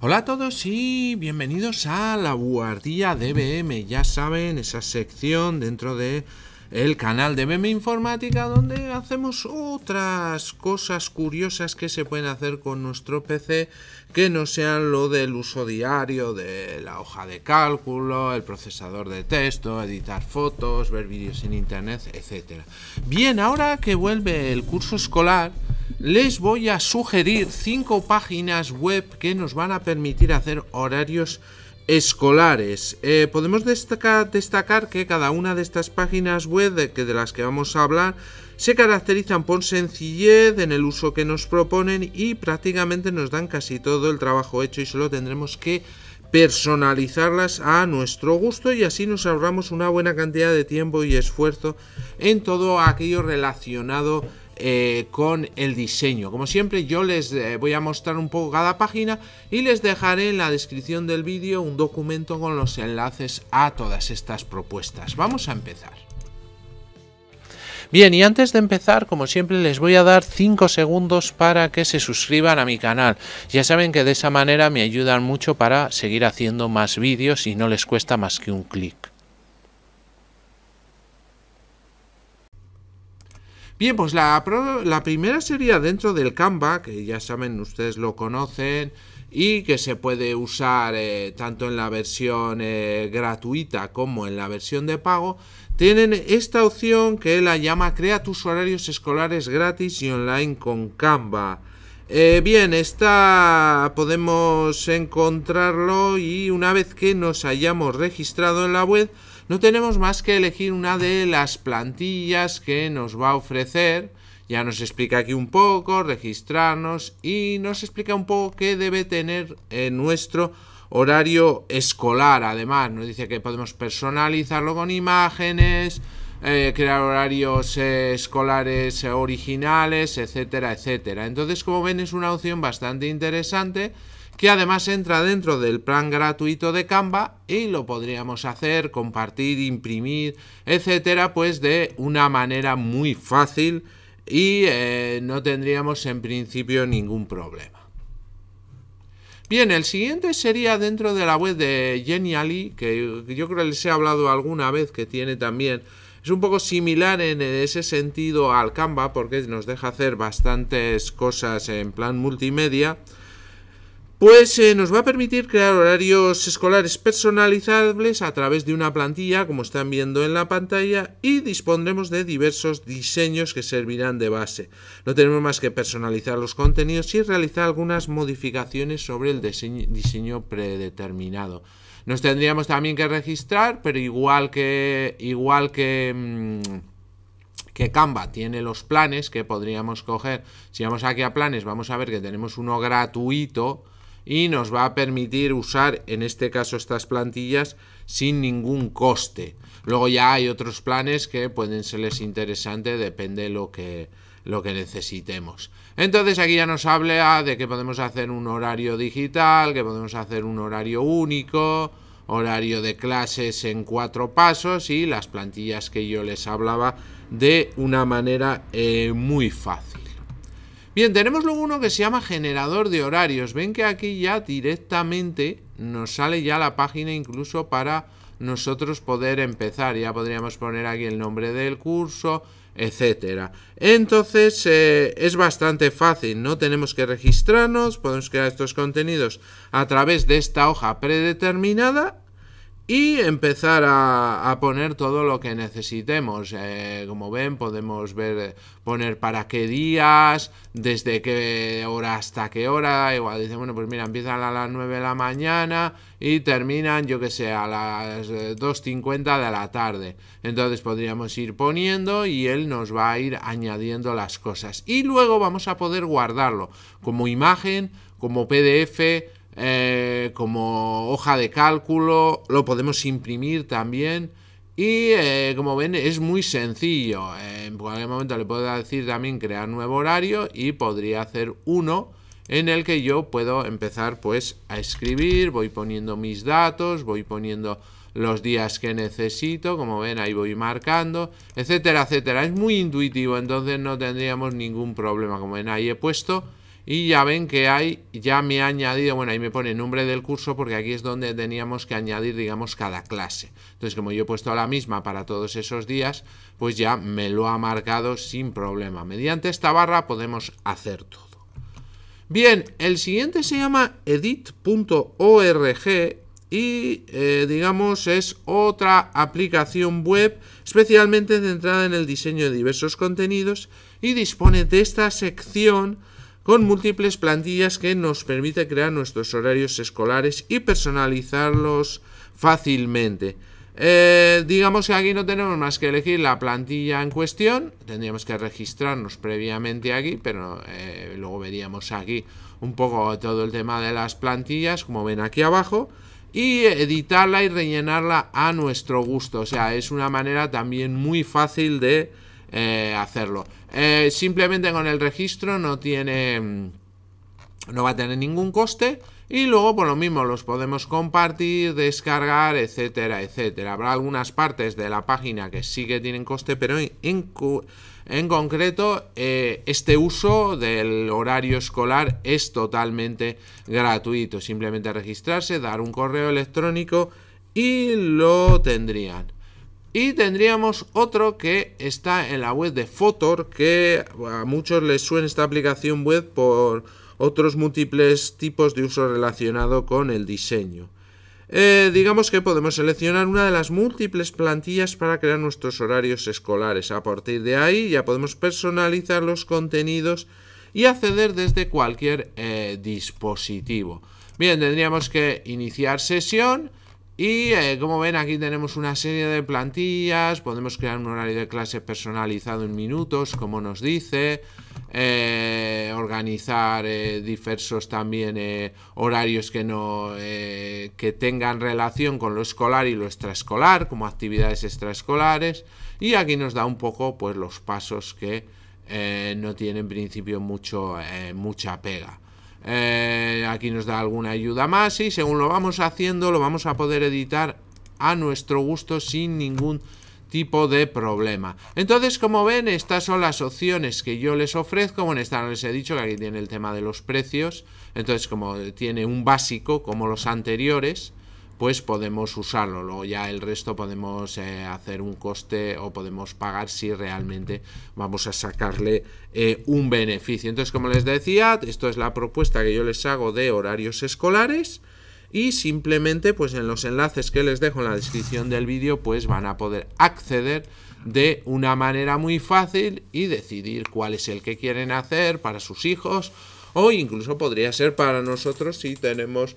Hola a todos y bienvenidos a la guardilla de BM, ya saben, esa sección dentro de el canal de BM Informática donde hacemos otras cosas curiosas que se pueden hacer con nuestro PC que no sean lo del uso diario de la hoja de cálculo, el procesador de texto, editar fotos, ver vídeos en internet, etc. Bien, ahora que vuelve el curso escolar, les voy a sugerir cinco páginas web que nos van a permitir hacer horarios escolares. Eh, podemos destacar, que cada una de estas páginas web de, que de las que vamos a hablar se caracterizan por sencillez en el uso que nos proponen y prácticamente nos dan casi todo el trabajo hecho y solo tendremos que personalizarlas a nuestro gusto y así nos ahorramos una buena cantidad de tiempo y esfuerzo en todo aquello relacionado eh, con el diseño. Como siempre yo les eh, voy a mostrar un poco cada página y les dejaré en la descripción del vídeo un documento con los enlaces a todas estas propuestas. Vamos a empezar. Bien, y antes de empezar, como siempre, les voy a dar 5 segundos para que se suscriban a mi canal. Ya saben que de esa manera me ayudan mucho para seguir haciendo más vídeos y no les cuesta más que un clic. Bien, pues la, la primera sería dentro del Canva, que ya saben, ustedes lo conocen y que se puede usar eh, tanto en la versión eh, gratuita como en la versión de pago, tienen esta opción que la llama Crea tus horarios escolares gratis y online con Canva. Eh, bien, esta podemos encontrarlo y una vez que nos hayamos registrado en la web, no tenemos más que elegir una de las plantillas que nos va a ofrecer. Ya nos explica aquí un poco, registrarnos y nos explica un poco qué debe tener eh, nuestro horario escolar. Además, nos dice que podemos personalizarlo con imágenes, eh, crear horarios eh, escolares eh, originales, etcétera, etcétera. Entonces, como ven, es una opción bastante interesante que además entra dentro del plan gratuito de Canva y lo podríamos hacer, compartir, imprimir, etcétera, pues de una manera muy fácil y no tendríamos en principio ningún problema. Bien, el siguiente sería dentro de la web de Genially, que yo creo que les he hablado alguna vez que tiene también es un poco similar en ese sentido al Canva porque nos deja hacer bastantes cosas en plan multimedia. Pues eh, nos va a permitir crear horarios escolares personalizables a través de una plantilla, como están viendo en la pantalla, y dispondremos de diversos diseños que servirán de base. No tenemos más que personalizar los contenidos y realizar algunas modificaciones sobre el diseño predeterminado. Nos tendríamos también que registrar, pero igual que, igual que... Mm, que Canva tiene los planes que podríamos coger. Si vamos aquí a planes, vamos a ver que tenemos uno gratuito y nos va a permitir usar, en este caso, estas plantillas sin ningún coste. Luego ya hay otros planes que pueden serles interesantes, depende lo que, lo que necesitemos. Entonces aquí ya nos habla de que podemos hacer un horario digital, que podemos hacer un horario único, horario de clases en cuatro pasos y las plantillas que yo les hablaba de una manera eh, muy fácil. Bien, tenemos luego uno que se llama generador de horarios. Ven que aquí ya directamente nos sale ya la página incluso para nosotros poder empezar. Ya podríamos poner aquí el nombre del curso, etcétera. Entonces eh, es bastante fácil, no tenemos que registrarnos, podemos crear estos contenidos a través de esta hoja predeterminada y empezar a, poner todo lo que necesitemos. Eh, como ven, podemos ver poner para qué días, desde qué hora hasta qué hora. Igual dice, bueno, pues mira, empiezan a las 9 de la mañana y terminan, yo que sé, a las 2.50 eh, de la tarde. Entonces podríamos ir poniendo y él nos va a ir añadiendo las cosas. Y luego vamos a poder guardarlo como imagen, como PDF eh, como hoja de cálculo, lo podemos imprimir también. Y eh, como ven es muy sencillo, en cualquier momento le puedo decir también crear nuevo horario y podría hacer uno en el que yo puedo empezar pues a escribir, voy poniendo mis datos, voy poniendo los días que necesito, como ven ahí voy marcando, etcétera, etcétera. Es muy intuitivo, entonces no tendríamos ningún problema, como ven ahí he puesto y ya ven que hay, ya me ha añadido, bueno, ahí me pone nombre del curso porque aquí es donde teníamos que añadir, digamos, cada clase. Entonces, como yo he puesto la misma para todos esos días, pues ya me lo ha marcado sin problema. Mediante esta barra podemos hacer todo. Bien, el siguiente se llama edit.org y eh, digamos es otra aplicación web especialmente centrada en el diseño de diversos contenidos y dispone de esta sección con múltiples plantillas que nos permite crear nuestros horarios escolares y personalizarlos fácilmente. Eh, digamos que aquí no tenemos más que elegir la plantilla en cuestión, tendríamos que registrarnos previamente aquí, pero eh, luego veríamos aquí un poco todo el tema de las plantillas, como ven aquí abajo, y editarla y rellenarla a nuestro gusto, o sea, es una manera también muy fácil de eh, hacerlo. Eh, simplemente con el registro no tiene... Mm, no va a tener ningún coste. Y luego, por pues, lo mismo, los podemos compartir, descargar, etcétera, etcétera. Habrá algunas partes de la página que sí que tienen coste, pero en, concreto, eh, este uso del horario escolar es totalmente gratuito. Simplemente registrarse, dar un correo electrónico y lo tendrían. Y tendríamos otro que está en la web de Fotor, que a muchos les suena esta aplicación web por otros múltiples tipos de uso relacionado con el diseño. Eh, digamos que podemos seleccionar una de las múltiples plantillas para crear nuestros horarios escolares. A partir de ahí ya podemos personalizar los contenidos y acceder desde cualquier eh, dispositivo. Bien, tendríamos que iniciar sesión y eh, como ven aquí tenemos una serie de plantillas, podemos crear un horario de clase personalizado en minutos, como nos dice, eh, organizar eh, diversos también horarios que, tengan relación con lo escolar y lo extraescolar, como actividades extraescolares, y aquí nos da un poco pues, los pasos que no tienen en principio mucha pega. Eh, aquí nos da alguna ayuda más y según lo vamos haciendo lo vamos a poder editar a nuestro gusto sin ningún tipo de problema. Entonces, como ven, estas son las opciones que yo les ofrezco. Bueno, esta no les he dicho que aquí tiene el tema de los precios. Entonces, como tiene un básico como los anteriores, pues podemos usarlo. Luego ya el resto podemos eh, hacer un coste o podemos pagar si realmente vamos a sacarle eh, un beneficio. Entonces, como les decía, esto es la propuesta que yo les hago de horarios escolares. Y simplemente, pues en los enlaces que les dejo en la descripción del vídeo, pues van a poder acceder de una manera muy fácil y decidir cuál es el que quieren hacer para sus hijos o incluso podría ser para nosotros si tenemos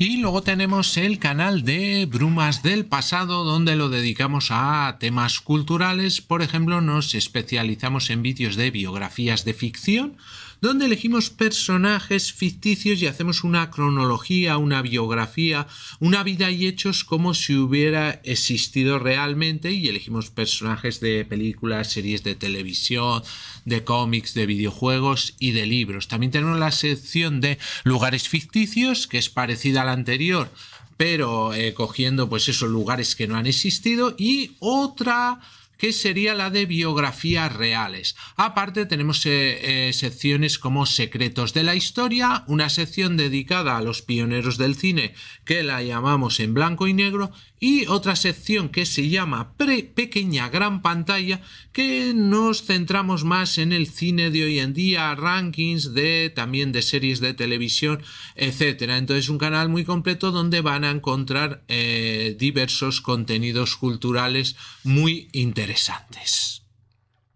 Y luego tenemos el canal de Brumas del Pasado, donde lo dedicamos a temas culturales. Por ejemplo, nos especializamos en vídeos de biografías de ficción donde elegimos personajes ficticios y hacemos una cronología, una biografía, una vida y hechos como si hubiera existido realmente y elegimos personajes de películas, series de televisión, de cómics, de videojuegos y de libros. También tenemos la sección de lugares ficticios, que es parecida a la anterior, pero eh, cogiendo pues esos lugares que no han existido y otra que sería la de biografías reales. Aparte tenemos eh, eh, secciones como secretos de la historia, una sección dedicada a los pioneros del cine que la llamamos en blanco y negro y otra sección que se llama pre Pequeña Gran Pantalla, que nos centramos más en el cine de hoy en día, rankings de también de series de televisión, etcétera. Entonces, un canal muy completo donde van a encontrar eh, diversos contenidos culturales muy interesantes.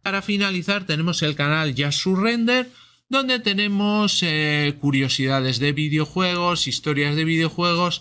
Para finalizar, tenemos el canal Ya Surrender donde tenemos eh, curiosidades de videojuegos, historias de videojuegos,